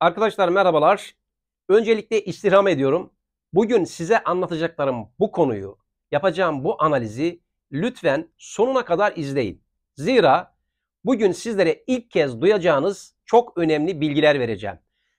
Arkadaşlar merhabalar. Öncelikle istirham ediyorum. Bugün size anlatacaklarım bu konuyu, yapacağım bu analizi lütfen sonuna kadar izleyin. Zira bugün sizlere ilk kez duyacağınız çok önemli bilgiler vereceğim.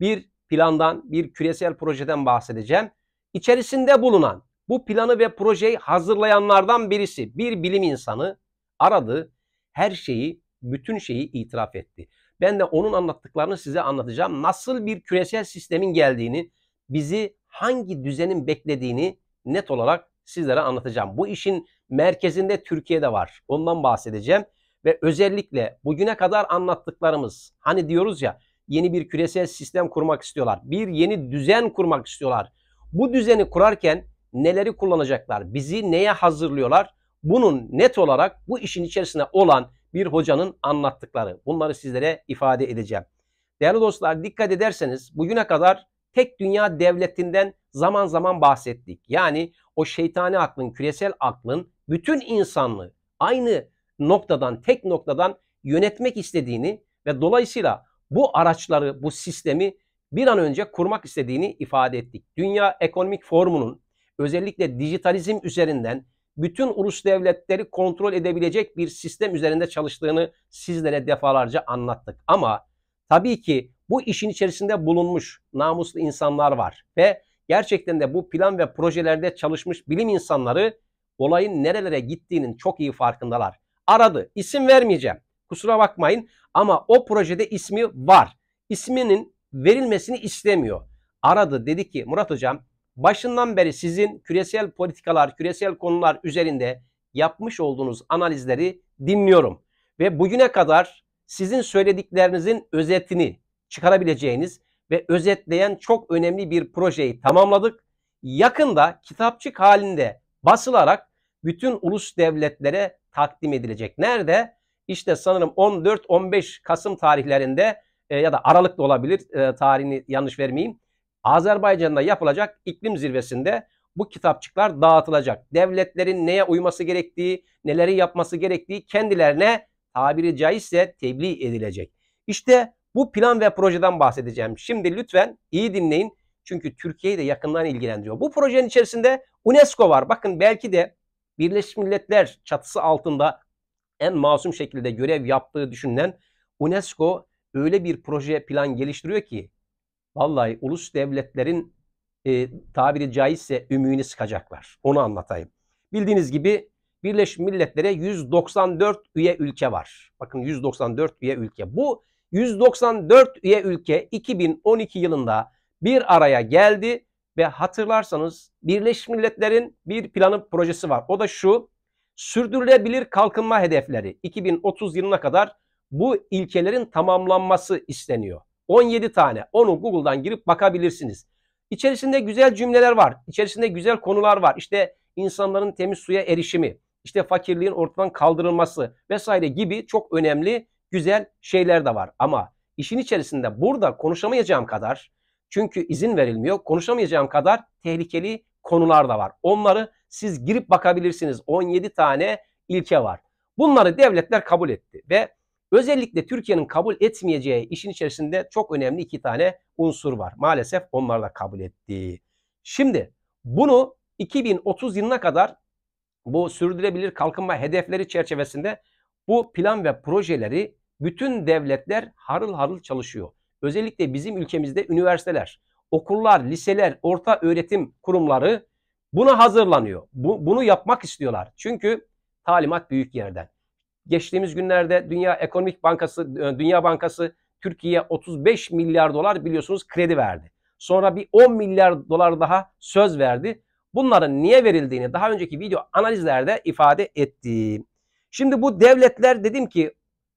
Bir plandan, bir küresel projeden bahsedeceğim. İçerisinde bulunan bu planı ve projeyi hazırlayanlardan birisi, bir bilim insanı aradı. Her şeyi bütün şeyi itiraf etti. Ben de onun anlattıklarını size anlatacağım. Nasıl bir küresel sistemin geldiğini, bizi hangi düzenin beklediğini net olarak sizlere anlatacağım. Bu işin merkezinde Türkiye'de var. Ondan bahsedeceğim ve özellikle bugüne kadar anlattıklarımız hani diyoruz ya yeni bir küresel sistem kurmak istiyorlar. Bir yeni düzen kurmak istiyorlar. Bu düzeni kurarken neleri kullanacaklar? Bizi neye hazırlıyorlar? Bunun net olarak bu işin içerisinde olan bir hocanın anlattıkları. Bunları sizlere ifade edeceğim. Değerli dostlar dikkat ederseniz bugüne kadar tek dünya devletinden zaman zaman bahsettik. Yani o şeytani aklın, küresel aklın bütün insanlığı aynı noktadan, tek noktadan yönetmek istediğini ve dolayısıyla bu araçları, bu sistemi bir an önce kurmak istediğini ifade ettik. Dünya Ekonomik Forumu'nun özellikle dijitalizm üzerinden bütün ulus devletleri kontrol edebilecek bir sistem üzerinde çalıştığını sizlere defalarca anlattık. Ama tabii ki bu işin içerisinde bulunmuş namuslu insanlar var ve gerçekten de bu plan ve projelerde çalışmış bilim insanları olayın nerelere gittiğinin çok iyi farkındalar. Aradı. isim vermeyeceğim. Kusura bakmayın ama o projede ismi var. İsminin verilmesini istemiyor. Aradı dedi ki Murat hocam başından beri sizin küresel politikalar, küresel konular üzerinde yapmış olduğunuz analizleri dinliyorum. Ve bugüne kadar sizin söylediklerinizin özetini çıkarabileceğiniz ve özetleyen çok önemli bir projeyi tamamladık. Yakında kitapçık halinde basılarak bütün ulus devletlere takdim edilecek. Nerede? İşte sanırım 14-15 Kasım tarihlerinde e, ya da Aralık'ta olabilir e, tarihini yanlış vermeyeyim. Azerbaycan'da yapılacak iklim zirvesinde bu kitapçıklar dağıtılacak. Devletlerin neye uyması gerektiği, neleri yapması gerektiği kendilerine tabiri caizse tebliğ edilecek. İşte bu plan ve projeden bahsedeceğim. Şimdi lütfen iyi dinleyin. Çünkü Türkiye'yi de yakından ilgilendiriyor. Bu projenin içerisinde UNESCO var. Bakın belki de Birleşmiş Milletler çatısı altında en masum şekilde görev yaptığı düşünülen UNESCO öyle bir proje plan geliştiriyor ki Vallahi ulus devletlerin e, tabiri caizse ümüğünü sıkacaklar. Onu anlatayım. Bildiğiniz gibi Birleşmiş Milletler'e 194 üye ülke var. Bakın 194 üye ülke. Bu 194 üye ülke 2012 yılında bir araya geldi ve hatırlarsanız Birleşmiş Milletler'in bir planı projesi var. O da şu sürdürülebilir kalkınma hedefleri 2030 yılına kadar bu ilkelerin tamamlanması isteniyor. 17 tane. Onu Google'dan girip bakabilirsiniz. İçerisinde güzel cümleler var. İçerisinde güzel konular var. İşte insanların temiz suya erişimi, işte fakirliğin ortadan kaldırılması vesaire gibi çok önemli güzel şeyler de var. Ama işin içerisinde burada konuşamayacağım kadar çünkü izin verilmiyor. Konuşamayacağım kadar tehlikeli konular da var. Onları siz girip bakabilirsiniz. 17 tane ilke var. Bunları devletler kabul etti ve Özellikle Türkiye'nin kabul etmeyeceği işin içerisinde çok önemli iki tane unsur var. Maalesef onlar da kabul etti. Şimdi bunu 2030 yılına kadar bu sürdürülebilir kalkınma hedefleri çerçevesinde bu plan ve projeleri bütün devletler harıl harıl çalışıyor. Özellikle bizim ülkemizde üniversiteler, okullar, liseler, orta öğretim kurumları buna hazırlanıyor. Bu, bunu yapmak istiyorlar. Çünkü talimat büyük yerden. Geçtiğimiz günlerde Dünya Ekonomik Bankası, e, Dünya Bankası Türkiye'ye 35 milyar dolar biliyorsunuz kredi verdi. Sonra bir 10 milyar dolar daha söz verdi. Bunların niye verildiğini daha önceki video analizlerde ifade ettim. Şimdi bu devletler dedim ki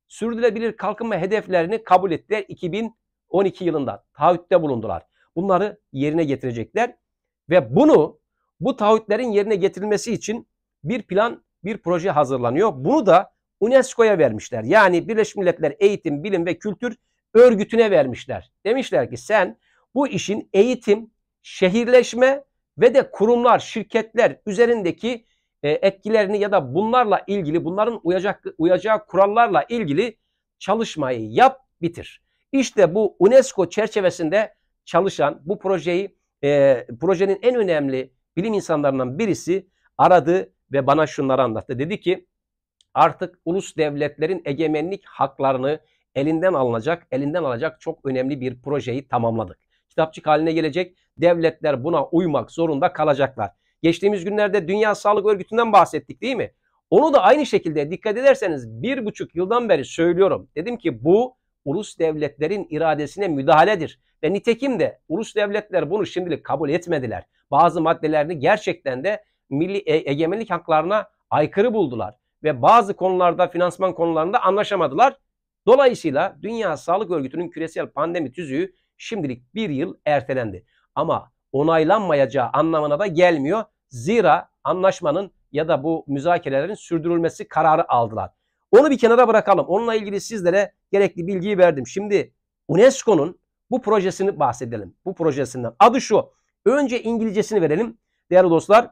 sürdürülebilir kalkınma hedeflerini kabul ettiler 2012 yılında. Taahhütte bulundular. Bunları yerine getirecekler ve bunu bu taahhütlerin yerine getirilmesi için bir plan, bir proje hazırlanıyor. Bunu da UNESCO'ya vermişler. Yani Birleşmiş Milletler Eğitim, Bilim ve Kültür Örgütü'ne vermişler. Demişler ki sen bu işin eğitim, şehirleşme ve de kurumlar, şirketler üzerindeki e, etkilerini ya da bunlarla ilgili, bunların uyacak, uyacağı kurallarla ilgili çalışmayı yap, bitir. İşte bu UNESCO çerçevesinde çalışan bu projeyi, e, projenin en önemli bilim insanlarından birisi aradı ve bana şunları anlattı. Dedi ki artık ulus devletlerin egemenlik haklarını elinden alınacak, elinden alacak çok önemli bir projeyi tamamladık. Kitapçık haline gelecek, devletler buna uymak zorunda kalacaklar. Geçtiğimiz günlerde Dünya Sağlık Örgütü'nden bahsettik değil mi? Onu da aynı şekilde dikkat ederseniz bir buçuk yıldan beri söylüyorum. Dedim ki bu ulus devletlerin iradesine müdahaledir. Ve nitekim de ulus devletler bunu şimdilik kabul etmediler. Bazı maddelerini gerçekten de milli e-, egemenlik haklarına aykırı buldular ve bazı konularda finansman konularında anlaşamadılar. Dolayısıyla Dünya Sağlık Örgütü'nün küresel pandemi tüzüğü şimdilik bir yıl ertelendi. Ama onaylanmayacağı anlamına da gelmiyor. Zira anlaşmanın ya da bu müzakerelerin sürdürülmesi kararı aldılar. Onu bir kenara bırakalım. Onunla ilgili sizlere gerekli bilgiyi verdim. Şimdi UNESCO'nun bu projesini bahsedelim. Bu projesinden. Adı şu. Önce İngilizcesini verelim. Değerli dostlar.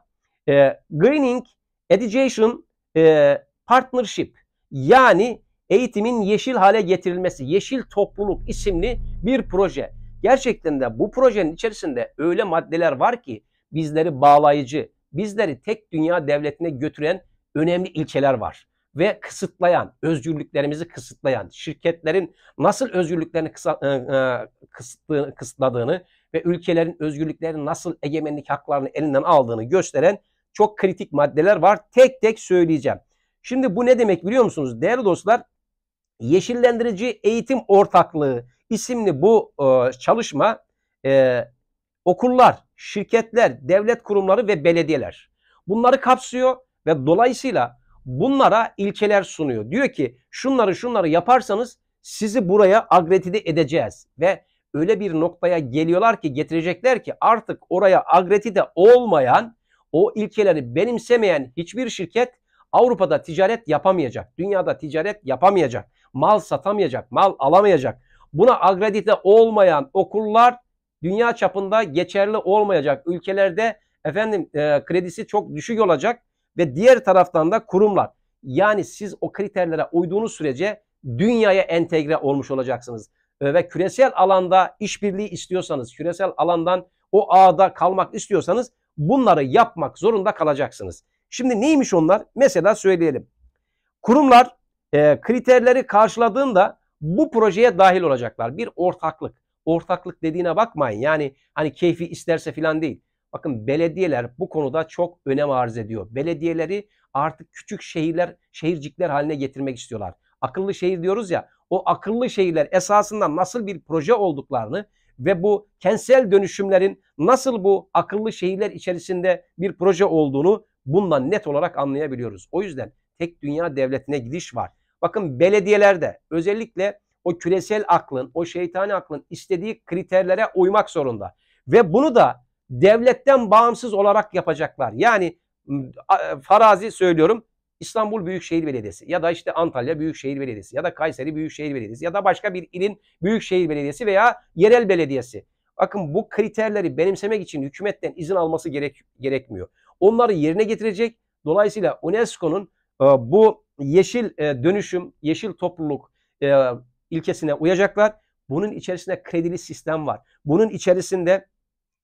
E, Greening Education e, partnership yani eğitimin yeşil hale getirilmesi, yeşil topluluk isimli bir proje. Gerçekten de bu projenin içerisinde öyle maddeler var ki bizleri bağlayıcı, bizleri tek dünya devletine götüren önemli ilkeler var ve kısıtlayan, özgürlüklerimizi kısıtlayan, şirketlerin nasıl özgürlüklerini kısa, e, e kısıtlı, kısıtladığını ve ülkelerin özgürlüklerini nasıl egemenlik haklarını elinden aldığını gösteren çok kritik maddeler var. Tek tek söyleyeceğim. Şimdi bu ne demek biliyor musunuz? Değerli dostlar Yeşillendirici Eğitim Ortaklığı isimli bu e, çalışma e, okullar, şirketler, devlet kurumları ve belediyeler bunları kapsıyor ve dolayısıyla bunlara ilkeler sunuyor. Diyor ki şunları şunları yaparsanız sizi buraya agretide edeceğiz ve öyle bir noktaya geliyorlar ki getirecekler ki artık oraya agretide olmayan o ilkeleri benimsemeyen hiçbir şirket Avrupa'da ticaret yapamayacak. Dünyada ticaret yapamayacak. Mal satamayacak, mal alamayacak. Buna agredite olmayan okullar dünya çapında geçerli olmayacak. Ülkelerde efendim e, kredisi çok düşük olacak ve diğer taraftan da kurumlar. Yani siz o kriterlere uyduğunuz sürece dünyaya entegre olmuş olacaksınız. E, ve küresel alanda işbirliği istiyorsanız, küresel alandan o ağda kalmak istiyorsanız bunları yapmak zorunda kalacaksınız. Şimdi neymiş onlar? Mesela söyleyelim. Kurumlar e, kriterleri karşıladığında bu projeye dahil olacaklar. Bir ortaklık. Ortaklık dediğine bakmayın. Yani hani keyfi isterse filan değil. Bakın belediyeler bu konuda çok önem arz ediyor. Belediyeleri artık küçük şehirler, şehircikler haline getirmek istiyorlar. Akıllı şehir diyoruz ya. O akıllı şehirler esasında nasıl bir proje olduklarını ve bu kentsel dönüşümlerin nasıl bu akıllı şehirler içerisinde bir proje olduğunu bundan net olarak anlayabiliyoruz. O yüzden tek dünya devletine gidiş var. Bakın belediyelerde özellikle o küresel aklın, o şeytani aklın istediği kriterlere uymak zorunda. Ve bunu da devletten bağımsız olarak yapacaklar. Yani farazi söylüyorum İstanbul Büyükşehir Belediyesi ya da işte Antalya Büyükşehir Belediyesi ya da Kayseri Büyükşehir Belediyesi ya da başka bir ilin Büyükşehir Belediyesi veya yerel belediyesi. Bakın bu kriterleri benimsemek için hükümetten izin alması gerek, gerekmiyor. Onları yerine getirecek. Dolayısıyla UNESCO'nun e, bu yeşil e, dönüşüm, yeşil topluluk e, ilkesine uyacaklar. Bunun içerisinde kredili sistem var. Bunun içerisinde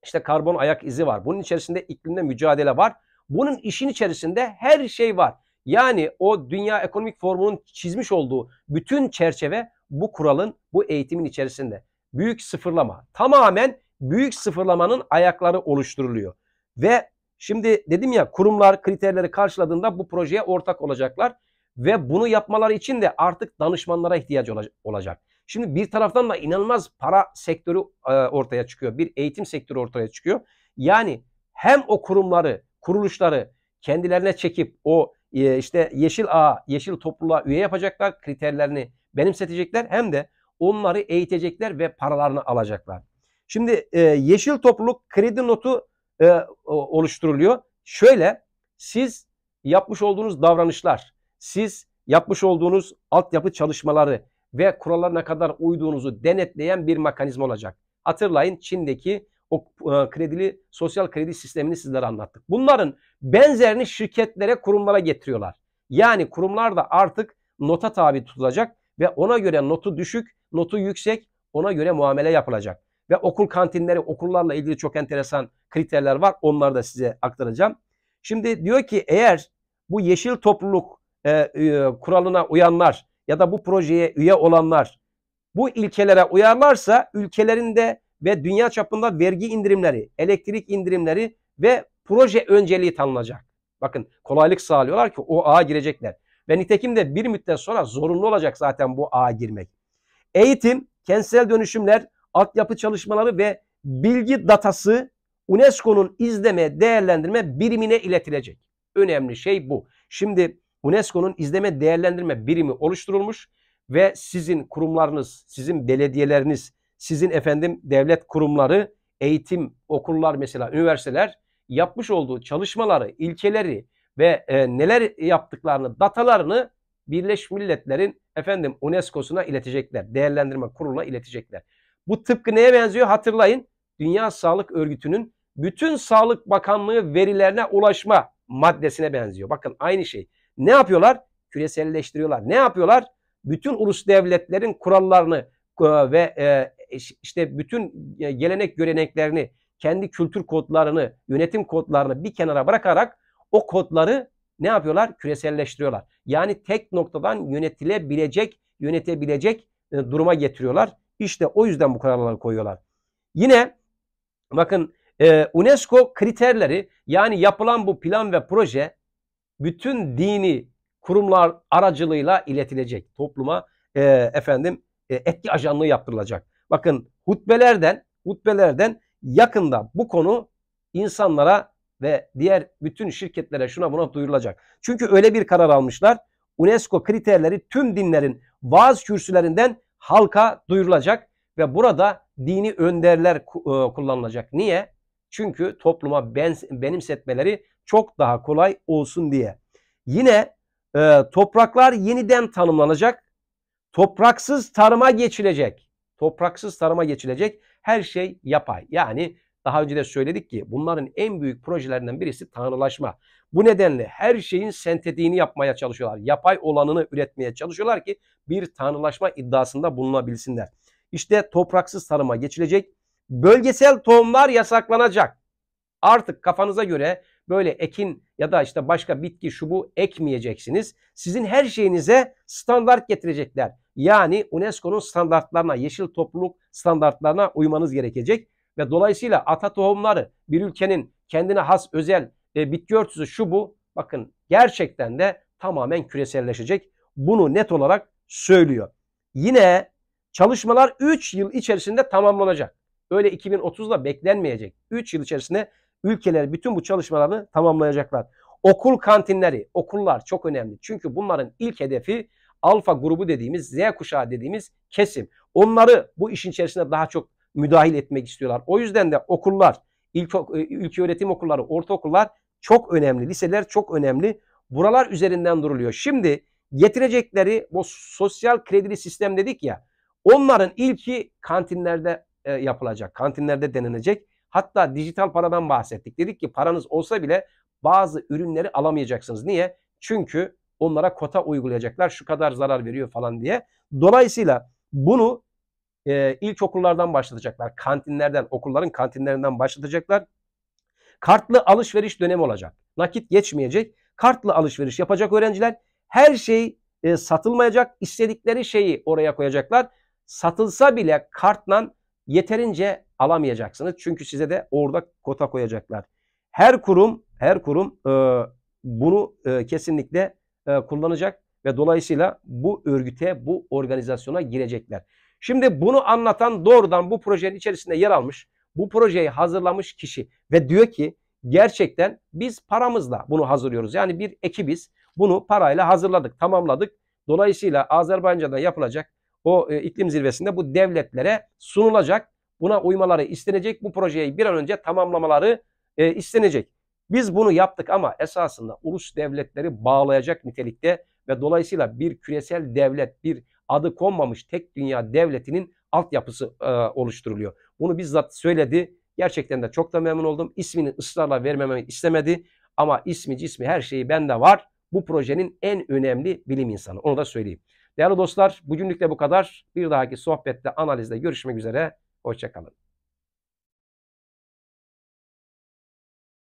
işte karbon ayak izi var. Bunun içerisinde iklimle mücadele var. Bunun işin içerisinde her şey var. Yani o Dünya Ekonomik Forumu'nun çizmiş olduğu bütün çerçeve bu kuralın, bu eğitimin içerisinde. Büyük sıfırlama. Tamamen büyük sıfırlamanın ayakları oluşturuluyor. Ve şimdi dedim ya kurumlar kriterleri karşıladığında bu projeye ortak olacaklar. Ve bunu yapmaları için de artık danışmanlara ihtiyaç olacak. Şimdi bir taraftan da inanılmaz para sektörü e, ortaya çıkıyor. Bir eğitim sektörü ortaya çıkıyor. Yani hem o kurumları, kuruluşları kendilerine çekip o ee, işte yeşil ağa, yeşil topluluğa üye yapacaklar. Kriterlerini benimsetecekler hem de onları eğitecekler ve paralarını alacaklar. Şimdi e, yeşil topluluk kredi notu e, oluşturuluyor. Şöyle siz yapmış olduğunuz davranışlar, siz yapmış olduğunuz altyapı çalışmaları ve kurallarına kadar uyduğunuzu denetleyen bir mekanizma olacak. Hatırlayın Çin'deki o e, kredili sosyal kredi sistemini sizlere anlattık. Bunların Benzerini şirketlere, kurumlara getiriyorlar. Yani kurumlar da artık nota tabi tutulacak ve ona göre notu düşük, notu yüksek ona göre muamele yapılacak. Ve okul kantinleri, okullarla ilgili çok enteresan kriterler var. Onları da size aktaracağım. Şimdi diyor ki eğer bu yeşil topluluk e, e, kuralına uyanlar ya da bu projeye üye olanlar bu ilkelere uyarlarsa ülkelerinde ve dünya çapında vergi indirimleri, elektrik indirimleri ve proje önceliği tanınacak. Bakın kolaylık sağlıyorlar ki o ağa girecekler. Ve nitekim de bir müddet sonra zorunlu olacak zaten bu ağa girmek. Eğitim, kentsel dönüşümler, altyapı çalışmaları ve bilgi datası UNESCO'nun izleme değerlendirme birimine iletilecek. Önemli şey bu. Şimdi UNESCO'nun izleme değerlendirme birimi oluşturulmuş ve sizin kurumlarınız, sizin belediyeleriniz, sizin efendim devlet kurumları, eğitim, okullar mesela, üniversiteler yapmış olduğu çalışmaları, ilkeleri ve e, neler yaptıklarını, datalarını Birleşmiş Milletler'in efendim UNESCO'suna iletecekler. Değerlendirme kuruluna iletecekler. Bu tıpkı neye benziyor? Hatırlayın. Dünya Sağlık Örgütü'nün bütün Sağlık Bakanlığı verilerine ulaşma maddesine benziyor. Bakın aynı şey. Ne yapıyorlar? Küreselleştiriyorlar. Ne yapıyorlar? Bütün ulus devletlerin kurallarını e, ve e, işte bütün e, gelenek göreneklerini kendi kültür kodlarını, yönetim kodlarını bir kenara bırakarak o kodları ne yapıyorlar? Küreselleştiriyorlar. Yani tek noktadan yönetilebilecek, yönetebilecek e, duruma getiriyorlar. İşte o yüzden bu kararları koyuyorlar. Yine bakın e, UNESCO kriterleri yani yapılan bu plan ve proje bütün dini kurumlar aracılığıyla iletilecek. Topluma e, efendim etki ajanlığı yaptırılacak. Bakın hutbelerden hutbelerden yakında bu konu insanlara ve diğer bütün şirketlere şuna buna duyurulacak. Çünkü öyle bir karar almışlar. UNESCO kriterleri tüm dinlerin vaaz kürsülerinden halka duyurulacak ve burada dini önderler e, kullanılacak. Niye? Çünkü topluma benimsetmeleri çok daha kolay olsun diye. Yine e, topraklar yeniden tanımlanacak. Topraksız tarıma geçilecek. Topraksız tarıma geçilecek. Her şey yapay. Yani daha önce de söyledik ki bunların en büyük projelerinden birisi tanrılaşma. Bu nedenle her şeyin sentetiğini yapmaya çalışıyorlar. Yapay olanını üretmeye çalışıyorlar ki bir tanrılaşma iddiasında bulunabilsinler. İşte topraksız tarıma geçilecek. Bölgesel tohumlar yasaklanacak. Artık kafanıza göre böyle ekin ya da işte başka bitki şu bu ekmeyeceksiniz. Sizin her şeyinize standart getirecekler. Yani UNESCO'nun standartlarına, yeşil topluluk standartlarına uymanız gerekecek. Ve dolayısıyla ata tohumları bir ülkenin kendine has özel e, bitki örtüsü şu bu. Bakın gerçekten de tamamen küreselleşecek. Bunu net olarak söylüyor. Yine çalışmalar 3 yıl içerisinde tamamlanacak. Öyle 2030'da beklenmeyecek. 3 yıl içerisinde ülkeler bütün bu çalışmalarını tamamlayacaklar. Okul kantinleri, okullar çok önemli. Çünkü bunların ilk hedefi alfa grubu dediğimiz Z kuşağı dediğimiz kesim. Onları bu işin içerisinde daha çok müdahil etmek istiyorlar. O yüzden de okullar, ilk, ilk e, öğretim okulları, ortaokullar çok önemli. Liseler çok önemli. Buralar üzerinden duruluyor. Şimdi getirecekleri bu sosyal kredili sistem dedik ya. Onların ilki kantinlerde e, yapılacak. Kantinlerde denenecek. Hatta dijital paradan bahsettik. Dedik ki paranız olsa bile bazı ürünleri alamayacaksınız. Niye? Çünkü onlara kota uygulayacaklar. Şu kadar zarar veriyor falan diye. Dolayısıyla bunu e, ilkokullardan başlatacaklar. Kantinlerden, okulların kantinlerinden başlatacaklar. Kartlı alışveriş dönemi olacak. Nakit geçmeyecek. Kartlı alışveriş yapacak öğrenciler. Her şey e, satılmayacak. İstedikleri şeyi oraya koyacaklar. Satılsa bile kartla yeterince alamayacaksınız. Çünkü size de orada kota koyacaklar. Her kurum, her kurum e, bunu e, kesinlikle e, kullanacak ve dolayısıyla bu örgüte, bu organizasyona girecekler. Şimdi bunu anlatan doğrudan bu projenin içerisinde yer almış, bu projeyi hazırlamış kişi ve diyor ki gerçekten biz paramızla bunu hazırlıyoruz. Yani bir ekibiz bunu parayla hazırladık, tamamladık. Dolayısıyla Azerbaycan'da yapılacak o e, iklim zirvesinde bu devletlere sunulacak. Buna uymaları istenecek. Bu projeyi bir an önce tamamlamaları e, istenecek. Biz bunu yaptık ama esasında ulus devletleri bağlayacak nitelikte ve dolayısıyla bir küresel devlet, bir adı konmamış tek dünya devletinin altyapısı e, oluşturuluyor. Bunu bizzat söyledi. Gerçekten de çok da memnun oldum. İsmini ısrarla vermememi istemedi. Ama ismi cismi her şeyi bende var. Bu projenin en önemli bilim insanı. Onu da söyleyeyim. Değerli dostlar bugünlük de bu kadar. Bir dahaki sohbette analizde görüşmek üzere. Hoşçakalın.